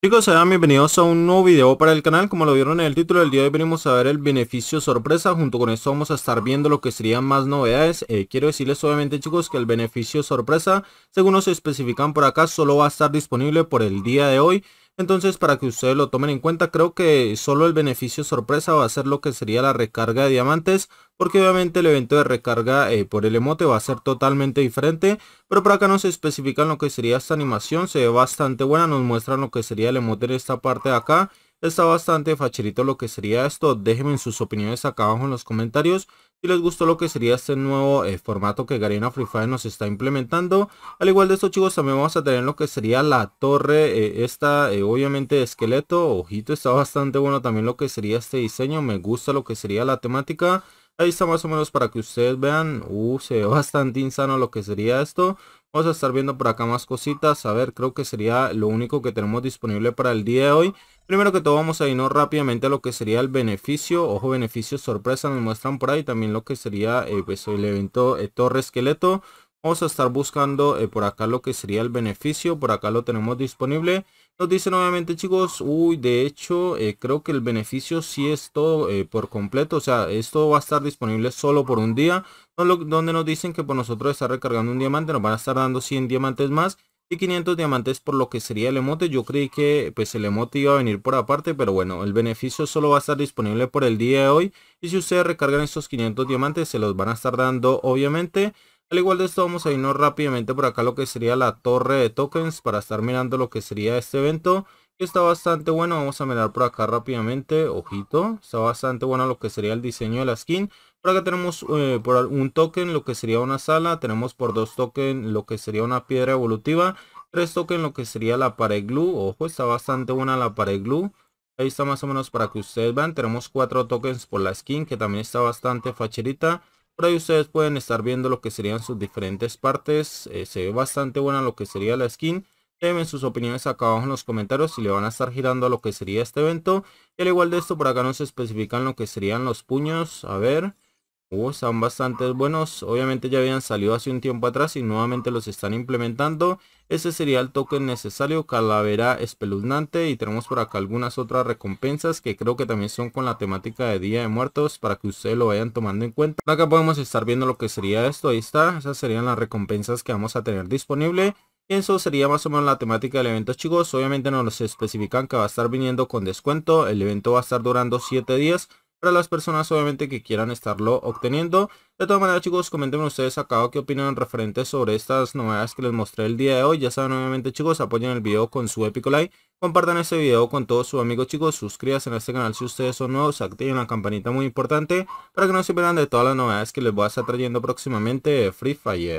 Chicos, sean bienvenidos a un nuevo video para el canal, como lo vieron en el título del día de hoy venimos a ver el beneficio sorpresa, junto con esto vamos a estar viendo lo que serían más novedades, eh, quiero decirles obviamente chicos que el beneficio sorpresa, según nos especifican por acá, solo va a estar disponible por el día de hoy, entonces para que ustedes lo tomen en cuenta creo que solo el beneficio sorpresa va a ser lo que sería la recarga de diamantes porque obviamente el evento de recarga eh, por el emote va a ser totalmente diferente pero por acá nos especifican lo que sería esta animación, se ve bastante buena, nos muestran lo que sería el emote en esta parte de acá está bastante facherito lo que sería esto. Déjenme sus opiniones acá abajo en los comentarios si les gustó lo que sería este nuevo eh, formato que Garena Free Fire nos está implementando. Al igual de estos chicos también vamos a tener lo que sería la torre, eh, esta eh, obviamente esqueleto, ojito, está bastante bueno también lo que sería este diseño, me gusta lo que sería la temática. Ahí está más o menos para que ustedes vean, uh, se ve bastante insano lo que sería esto. Vamos a estar viendo por acá más cositas. A ver, creo que sería lo único que tenemos disponible para el día de hoy. Primero que todo vamos a irnos rápidamente a lo que sería el beneficio. Ojo, beneficio sorpresa nos muestran por ahí. También lo que sería eh, pues, el evento eh, Torre Esqueleto. Vamos a estar buscando eh, por acá lo que sería el beneficio. Por acá lo tenemos disponible. Nos dice nuevamente chicos, uy, de hecho creo que el beneficio sí es todo por completo, o sea, esto va a estar disponible solo por un día donde nos dicen que por nosotros estar recargando un diamante nos van a estar dando 100 diamantes más y 500 diamantes por lo que sería el emote. Yo creí que pues el emote iba a venir por aparte, pero bueno, el beneficio solo va a estar disponible por el día de hoy. Y si ustedes recargan estos 500 diamantes, se los van a estar dando obviamente. Al igual de esto, vamos a irnos rápidamente por acá lo que sería la torre de tokens para estar mirando lo que sería este evento. Está bastante bueno, vamos a mirar por acá rápidamente, ojito, está bastante bueno lo que sería el diseño de la skin. Por acá tenemos eh, por un token lo que sería una sala, tenemos por dos tokens lo que sería una piedra evolutiva, tres tokens lo que sería la pared glue, ojo, está bastante buena la pared glue. Ahí está más o menos para que ustedes vean, tenemos cuatro tokens por la skin que también está bastante facherita. Por ahí ustedes pueden estar viendo lo que serían sus diferentes partes, eh, se ve bastante buena lo que sería la skin. Déjenme sus opiniones acá abajo en los comentarios si le van a estar girando a lo que sería este evento. Y al igual de esto, por acá nos especifican lo que serían los puños. A ver. Uh, están bastante buenos. Obviamente ya habían salido hace un tiempo atrás y nuevamente los están implementando. Ese sería el token necesario. Calavera espeluznante. Y tenemos por acá algunas otras recompensas que creo que también son con la temática de Día de Muertos. Para que ustedes lo vayan tomando en cuenta. Acá podemos estar viendo lo que sería esto. Ahí está. Esas serían las recompensas que vamos a tener disponible. Eso sería más o menos la temática del evento chicos, obviamente nos especifican que va a estar viniendo con descuento, el evento va a estar durando 7 días para las personas obviamente que quieran estarlo obteniendo. De todas maneras chicos, comenten ustedes acá qué opinan referente sobre estas novedades que les mostré el día de hoy. Ya saben nuevamente chicos, apoyen el video con su épico like, compartan este video con todos sus amigos chicos, suscríbanse a este canal si ustedes son nuevos, activen la campanita muy importante para que no se pierdan de todas las novedades que les voy a estar trayendo próximamente de Free Fire.